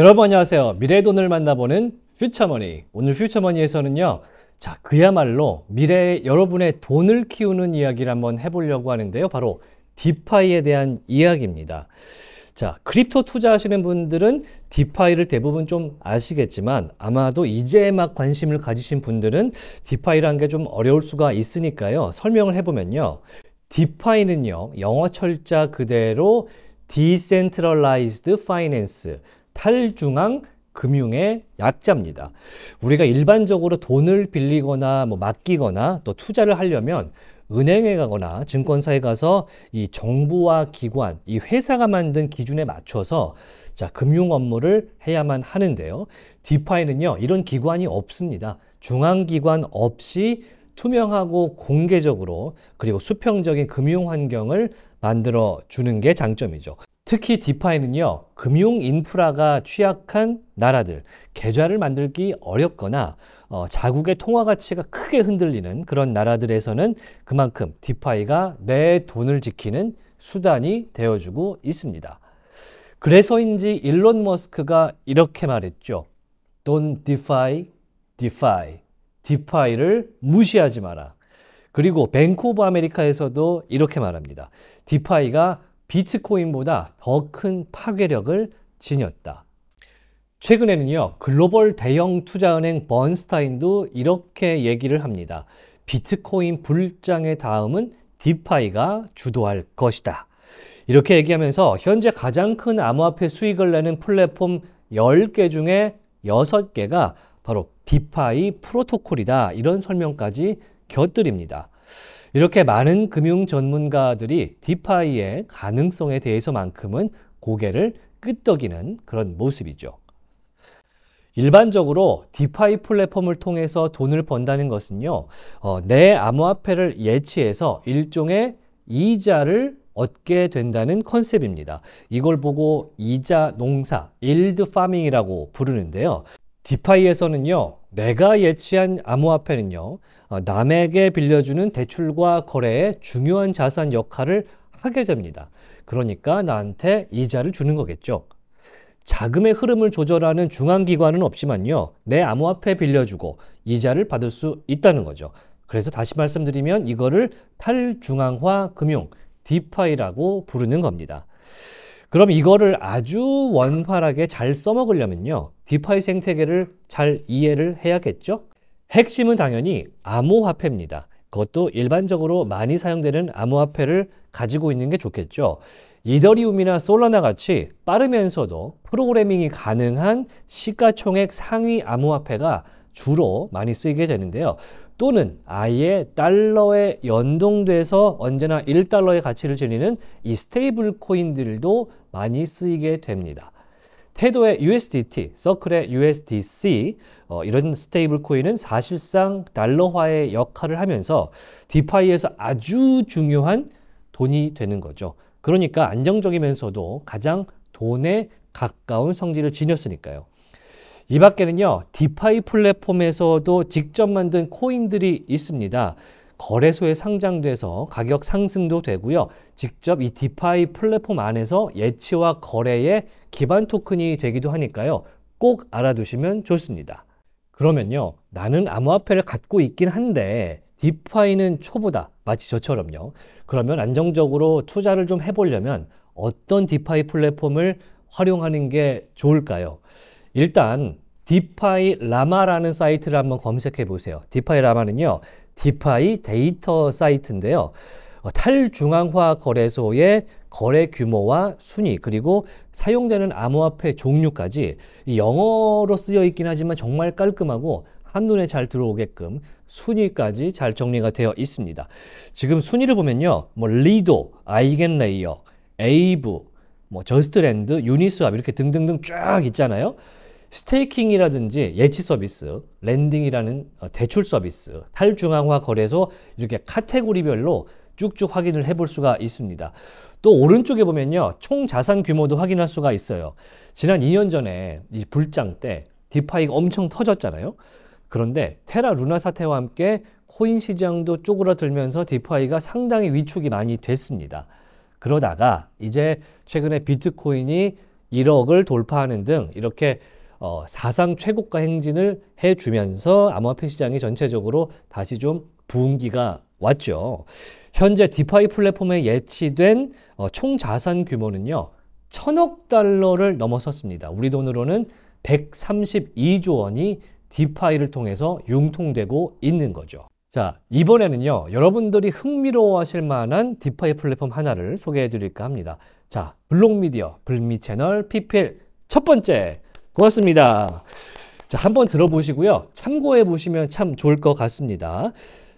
여러분 안녕하세요. 미래의 돈을 만나보는 퓨처머니. 오늘 퓨처머니에서는요. 자, 그야말로 미래의 여러분의 돈을 키우는 이야기를 한번 해보려고 하는데요. 바로 디파이에 대한 이야기입니다. 자, 크립토 투자하시는 분들은 디파이를 대부분 좀 아시겠지만 아마도 이제 막 관심을 가지신 분들은 디파이란 게 좀 어려울 수가 있으니까요. 설명을 해보면요. 디파이는요, 영어 철자 그대로 Decentralized Finance, 탈중앙 금융의 약자입니다. 우리가 일반적으로 돈을 빌리거나 뭐 맡기거나 또 투자를 하려면 은행에 가거나 증권사에 가서 이 정부와 기관, 이 회사가 만든 기준에 맞춰서 자, 금융 업무를 해야만 하는데요. 디파이는요, 이런 기관이 없습니다. 중앙기관 없이 투명하고 공개적으로 그리고 수평적인 금융 환경을 만들어 주는 게 장점이죠. 특히 디파이는요, 금융 인프라가 취약한 나라들, 계좌를 만들기 어렵거나 어, 자국의 통화 가치가 크게 흔들리는 그런 나라들에서는 그만큼 디파이가 내 돈을 지키는 수단이 되어주고 있습니다. 그래서인지 일론 머스크가 이렇게 말했죠. Don't defy, defy. 디파이를 무시하지 마라. 그리고 뱅크 오브 아메리카에서도 이렇게 말합니다. 디파이가 비트코인보다 더 큰 파괴력을 지녔다. 최근에는요, 글로벌 대형 투자은행 번스타인도 이렇게 얘기를 합니다. 비트코인 불장의 다음은 디파이가 주도할 것이다. 이렇게 얘기하면서 현재 가장 큰 암호화폐 수익을 내는 플랫폼 10개 중에 6개가 바로 디파이 프로토콜이다. 이런 설명까지 곁들입니다. 이렇게 많은 금융 전문가들이 디파이의 가능성에 대해서만큼은 고개를 끄덕이는 그런 모습이죠. 일반적으로 디파이 플랫폼을 통해서 돈을 번다는 것은요, 어, 내 암호화폐를 예치해서 일종의 이자를 얻게 된다는 컨셉입니다. 이걸 보고 이자 농사, 일드 파밍이라고 부르는데요. 디파이에서는요, 내가 예치한 암호화폐는요, 어, 남에게 빌려주는 대출과 거래에 중요한 자산 역할을 하게 됩니다. 그러니까 나한테 이자를 주는 거겠죠. 자금의 흐름을 조절하는 중앙기관은 없지만요, 내 암호화폐 빌려주고 이자를 받을 수 있다는 거죠. 그래서 다시 말씀드리면 이거를 탈중앙화 금융, 디파이라고 부르는 겁니다. 그럼 이거를 아주 원활하게 잘 써먹으려면요. 디파이 생태계를 잘 이해를 해야겠죠? 핵심은 당연히 암호화폐입니다. 그것도 일반적으로 많이 사용되는 암호화폐를 가지고 있는 게 좋겠죠. 이더리움이나 솔라나 같이 빠르면서도 프로그래밍이 가능한 시가총액 상위 암호화폐가 주로 많이 쓰이게 되는데요. 또는 아예 달러에 연동돼서 언제나 1달러의 가치를 지니는 이 스테이블 코인들도 많이 쓰이게 됩니다. 태도의 USDT, 서클의 USDC 어, 이런 스테이블 코인은 사실상 달러화의 역할을 하면서 디파이에서 아주 중요한 돈이 되는 거죠. 그러니까 안정적이면서도 가장 돈에 가까운 성질을 지녔으니까요. 이 밖에는요, 디파이 플랫폼에서도 직접 만든 코인들이 있습니다. 거래소에 상장돼서 가격 상승도 되고요. 직접 이 디파이 플랫폼 안에서 예치와 거래의 기반 토큰이 되기도 하니까요. 꼭 알아두시면 좋습니다. 그러면요. 나는 암호화폐를 갖고 있긴 한데 디파이는 초보다. 마치 저처럼요. 그러면 안정적으로 투자를 좀 해보려면 어떤 디파이 플랫폼을 활용하는 게 좋을까요? 일단 디파이 라마라는 사이트를 한번 검색해 보세요. 디파이 라마는요. 디파이 데이터 사이트인데요. 어, 탈중앙화 거래소의 거래 규모와 순위 그리고 사용되는 암호화폐 종류까지 영어로 쓰여 있긴 하지만 정말 깔끔하고 한눈에 잘 들어오게끔 순위까지 잘 정리가 되어 있습니다. 지금 순위를 보면요. 뭐 리도, 아이겐레이어, 에이브, 뭐 저스트랜드, 유니스왑 이렇게 등등등 쫙 있잖아요. 스테이킹이라든지 예치 서비스, 랜딩이라는 어, 대출 서비스, 탈중앙화 거래소 이렇게 카테고리별로 쭉쭉 확인을 해볼 수가 있습니다. 또 오른쪽에 보면요. 총 자산 규모도 확인할 수가 있어요. 지난 2년 전에 이 불장 때 디파이가 엄청 터졌잖아요. 그런데 테라 루나 사태와 함께 코인 시장도 쪼그라들면서 디파이가 상당히 위축이 많이 됐습니다. 그러다가 이제 최근에 비트코인이 1억을 돌파하는 등 이렇게 어, 사상 최고가 행진을 해주면서 암호화폐 시장이 전체적으로 다시 좀 부흥기가 왔죠. 현재 디파이 플랫폼에 예치된 어, 총 자산 규모는요. 천억 달러를 넘어섰습니다. 우리 돈으로는 132조 원이 디파이를 통해서 융통되고 있는 거죠. 자, 이번에는요, 여러분들이 흥미로워하실 만한 디파이 플랫폼 하나를 소개해 드릴까 합니다. 자, 블록미디어, 블미 채널, 피 p 첫 번째, 고맙습니다. 자, 한번 들어보시고요. 참고해 보시면 참 좋을 것 같습니다.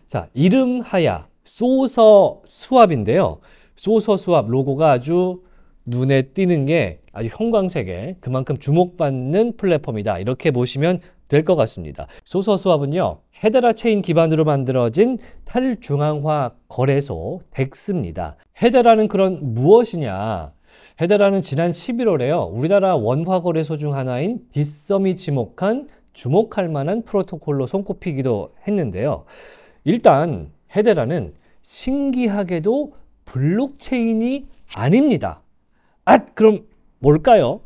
자, 이름하야 소서 수합인데요 소서 수합 로고가 아주 눈에 띄는 게 아주 형광색에 그만큼 주목받는 플랫폼이다. 이렇게 보시면 될 것 같습니다. 소서 수합은요헤드라 체인 기반으로 만들어진 탈중앙화 거래소 덱스입니다. 헤드라는 그런 무엇이냐? 헤드라는 지난 11월에요. 우리나라 원화 거래소 중 하나인 빗썸이 지목한 주목할 만한 프로토콜로 손꼽히기도 했는데요. 일단 헤드라는 신기하게도 블록체인이 아닙니다. 아, 그럼 뭘까요?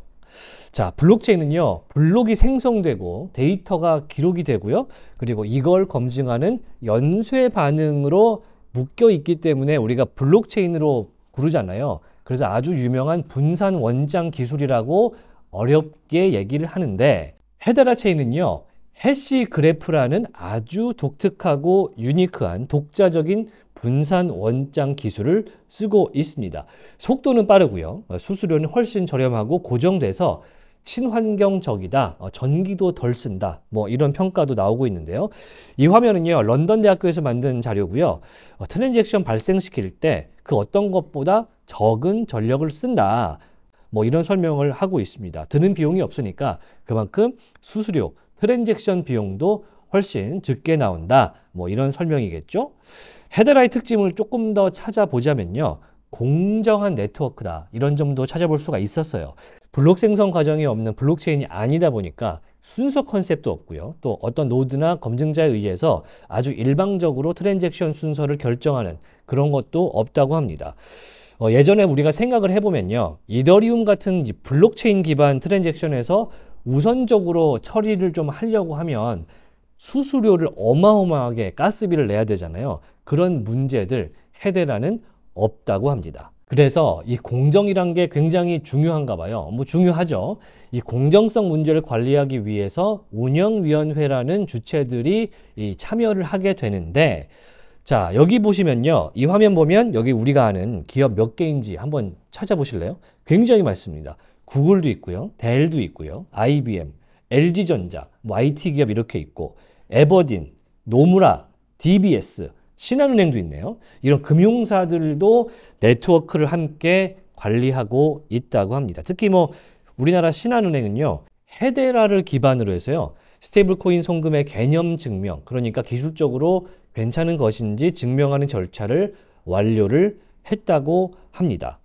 자, 블록체인은요, 블록이 생성되고 데이터가 기록이 되고요. 그리고 이걸 검증하는 연쇄 반응으로 묶여 있기 때문에 우리가 블록체인으로 부르잖아요. 그래서 아주 유명한 분산 원장 기술이라고 어렵게 얘기를 하는데 헤드라 체인은요. 해시 그래프라는 아주 독특하고 유니크한 독자적인 분산 원장 기술을 쓰고 있습니다. 속도는 빠르고요. 수수료는 훨씬 저렴하고 고정돼서 친환경적이다, 어, 전기도 덜 쓴다, 뭐 이런 평가도 나오고 있는데요. 이 화면은요, 런던 대학교에서 만든 자료고요. 어, 트랜잭션 발생시킬 때 그 어떤 것보다 적은 전력을 쓴다. 뭐 이런 설명을 하고 있습니다. 드는 비용이 없으니까 그만큼 수수료, 트랜잭션 비용도 훨씬 적게 나온다. 뭐 이런 설명이겠죠. 헤드라이 특징을 조금 더 찾아보자면요. 공정한 네트워크다. 이런 점도 찾아볼 수가 있었어요. 블록 생성 과정이 없는 블록체인이 아니다 보니까 순서 컨셉도 없고요. 또 어떤 노드나 검증자에 의해서 아주 일방적으로 트랜잭션 순서를 결정하는 그런 것도 없다고 합니다. 어, 예전에 우리가 생각을 해보면요. 이더리움 같은 블록체인 기반 트랜잭션에서 우선적으로 처리를 좀 하려고 하면 수수료를 어마어마하게 가스비를 내야 되잖아요. 그런 문제들 해대라는 없다고 합니다. 그래서 이 공정이란 게 굉장히 중요한가 봐요. 뭐 중요하죠. 이 공정성 문제를 관리하기 위해서 운영위원회라는 주체들이 참여를 하게 되는데 자, 여기 보시면요. 이 화면 보면 여기 우리가 아는 기업 몇 개인지 한번 찾아보실래요? 굉장히 많습니다. 구글도 있고요. 델도 있고요. IBM, LG전자, 뭐 IT 기업 이렇게 있고 에버딘, 노무라, DBS, 신한은행도 있네요. 이런 금융사들도 네트워크를 함께 관리하고 있다고 합니다. 특히 뭐 우리나라 신한은행은요. 헤데라를 기반으로 해서요. 스테이블코인 송금의 개념 증명, 그러니까 기술적으로 괜찮은 것인지 증명하는 절차를 완료를 했다고 합니다.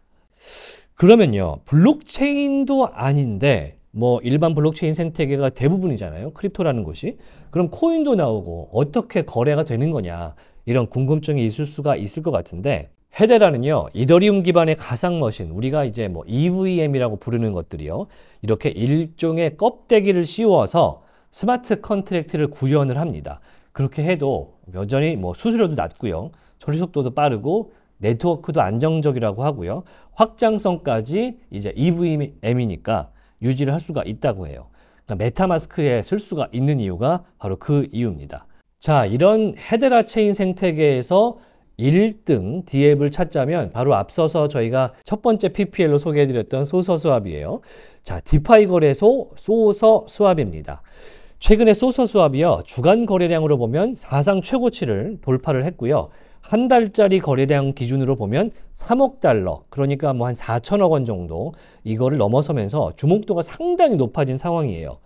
그러면요. 블록체인도 아닌데 뭐 일반 블록체인 생태계가 대부분이잖아요. 크립토라는 곳이. 그럼 코인도 나오고 어떻게 거래가 되는 거냐. 이런 궁금증이 있을 수가 있을 것 같은데 헤데라는요. 이더리움 기반의 가상 머신, 우리가 이제 뭐 EVM이라고 부르는 것들이요. 이렇게 일종의 껍데기를 씌워서 스마트 컨트랙트를 구현을 합니다. 그렇게 해도 여전히 뭐 수수료도 낮고요. 처리 속도도 빠르고 네트워크도 안정적이라고 하고요. 확장성까지 이제 EVM이니까 유지를 할 수가 있다고 해요. 그러니까 메타마스크에 쓸 수가 있는 이유가 바로 그 이유입니다. 자, 이런 헤데라 체인 생태계에서 1등 디앱을 찾자면 바로 앞서서 저희가 첫 번째 PPL로 소개해드렸던 소서 수합이에요. 자, 디파이 거래소 소서 수합입니다. 최근에 소서 수합이요 주간 거래량으로 보면 사상 최고치를 돌파를 했고요. 한 달짜리 거래량 기준으로 보면 3억 달러, 그러니까 뭐 한 4천억 원 정도 이거를 넘어서면서 주목도가 상당히 높아진 상황이에요.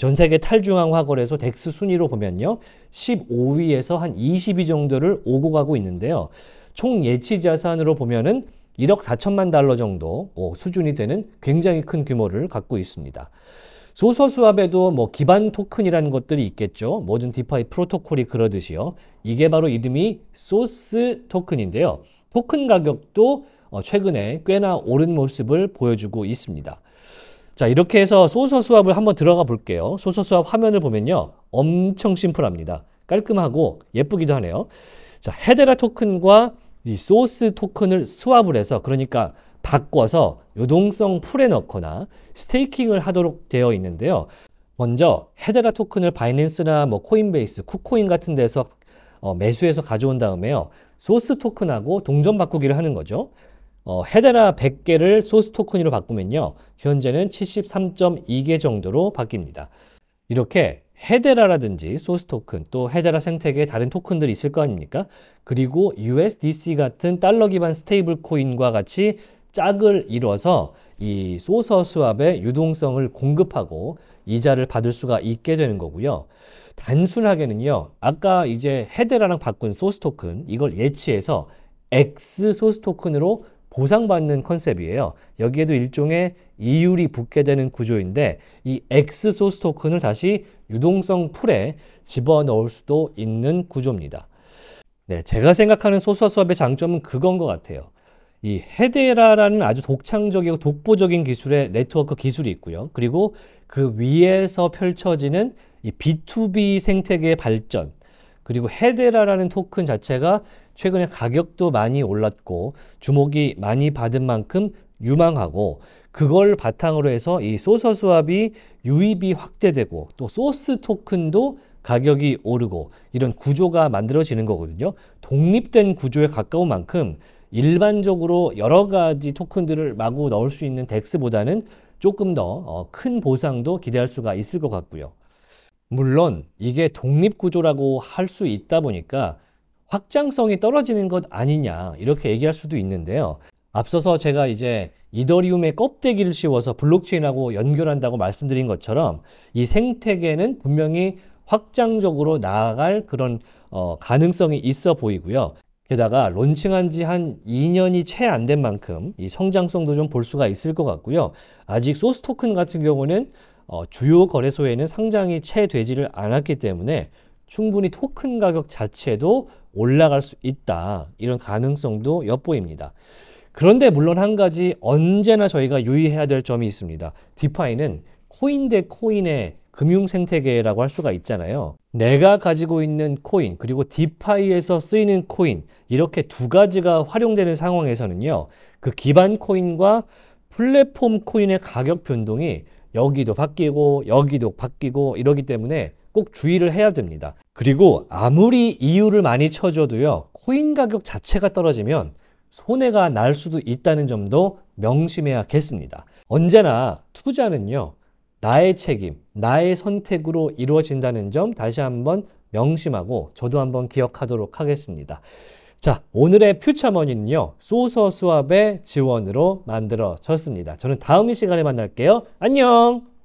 전 세계 탈중앙 화거래소 덱스 순위로 보면요. 15위에서 한 20위 정도를 오고 가고 있는데요. 총 예치 자산으로 보면은 1억 4천만 달러 정도 뭐 수준이 되는 굉장히 큰 규모를 갖고 있습니다. 소서 수합에도 뭐 기반 토큰이라는 것들이 있겠죠. 모든 디파이 프로토콜이 그러듯이요. 이게 바로 이름이 소스 토큰인데요. 토큰 가격도 어, 최근에 꽤나 오른 모습을 보여주고 있습니다. 자 이렇게 해서 소서 수합을 한번 들어가 볼게요. 소서 수합 화면을 보면요. 엄청 심플합니다. 깔끔하고 예쁘기도 하네요. 자 헤데라 토큰과 이 소스 토큰을 수합을 해서 그러니까 바꿔서 유동성 풀에 넣거나 스테이킹을 하도록 되어 있는데요. 먼저 헤드라 토큰을 바이낸스나 뭐 코인베이스, 쿠코인 같은 데서 어, 매수해서 가져온 다음에요. 소스 토큰하고 동전 바꾸기를 하는 거죠. 어, 헤드라 100개를 소스 토큰으로 바꾸면요. 현재는 73.2개 정도로 바뀝니다. 이렇게 헤데라라든지 소스 토큰, 또 헤데라 생태계의 다른 토큰들이 있을 거 아닙니까? 그리고 USDC 같은 달러 기반 스테이블 코인과 같이 짝을 이뤄서 이 소서 수합의 유동성을 공급하고 이자를 받을 수가 있게 되는 거고요. 단순하게는요. 아까 이제 헤드라랑 바꾼 소스 토큰 이걸 예치해서 X 소스 토큰으로 보상받는 컨셉이에요. 여기에도 일종의 이율이 붙게 되는 구조인데 이 X 소스 토큰을 다시 유동성 풀에 집어넣을 수도 있는 구조입니다. 네, 제가 생각하는 소수화 수업의 장점은 그건 것 같아요. 이 헤데라라는 아주 독창적이고 독보적인 기술의 네트워크 기술이 있고요. 그리고 그 위에서 펼쳐지는 이 B2B 생태계의 발전 그리고 헤데라라는 토큰 자체가 최근에 가격도 많이 올랐고 주목이 많이 받은 만큼 유망하고 그걸 바탕으로 해서 이 소서 수합이 유입이 확대되고 또 소스 토큰도 가격이 오르고 이런 구조가 만들어지는 거거든요. 독립된 구조에 가까운 만큼 일반적으로 여러 가지 토큰들을 마구 넣을 수 있는 덱스보다는 조금 더큰 어, 보상도 기대할 수가 있을 것 같고요. 물론 이게 독립구조라고 할 수 있다 보니까 확장성이 떨어지는 것 아니냐 이렇게 얘기할 수도 있는데요. 앞서서 제가 이제 이더리움의 껍데기를 씌워서 블록체인하고 연결한다고 말씀드린 것처럼 이 생태계는 분명히 확장적으로 나아갈 그런 어, 가능성이 있어 보이고요. 게다가 론칭한 지 한 2년이 채 안 된 만큼 이 성장성도 좀 볼 수가 있을 것 같고요. 아직 소스 토큰 같은 경우는 어, 주요 거래소에는 상장이 채 되지를 않았기 때문에 충분히 토큰 가격 자체도 올라갈 수 있다. 이런 가능성도 엿보입니다. 그런데 물론 한 가지 언제나 저희가 유의해야 될 점이 있습니다. 디파이는 코인대 코인의 금융 생태계라고 할 수가 있잖아요. 내가 가지고 있는 코인 그리고 디파이에서 쓰이는 코인 이렇게 두 가지가 활용되는 상황에서는요. 그 기반 코인과 플랫폼 코인의 가격 변동이 여기도 바뀌고 여기도 바뀌고 이러기 때문에 꼭 주의를 해야 됩니다. 그리고 아무리 이유를 많이 쳐줘도요. 코인 가격 자체가 떨어지면 손해가 날 수도 있다는 점도 명심해야겠습니다. 언제나 투자는요. 나의 책임, 나의 선택으로 이루어진다는 점 다시 한번 명심하고 저도 한번 기억하도록 하겠습니다. 자, 오늘의 퓨처머니는요, 소서 수업의 지원으로 만들어졌습니다. 저는 다음 시간에 만날게요. 안녕!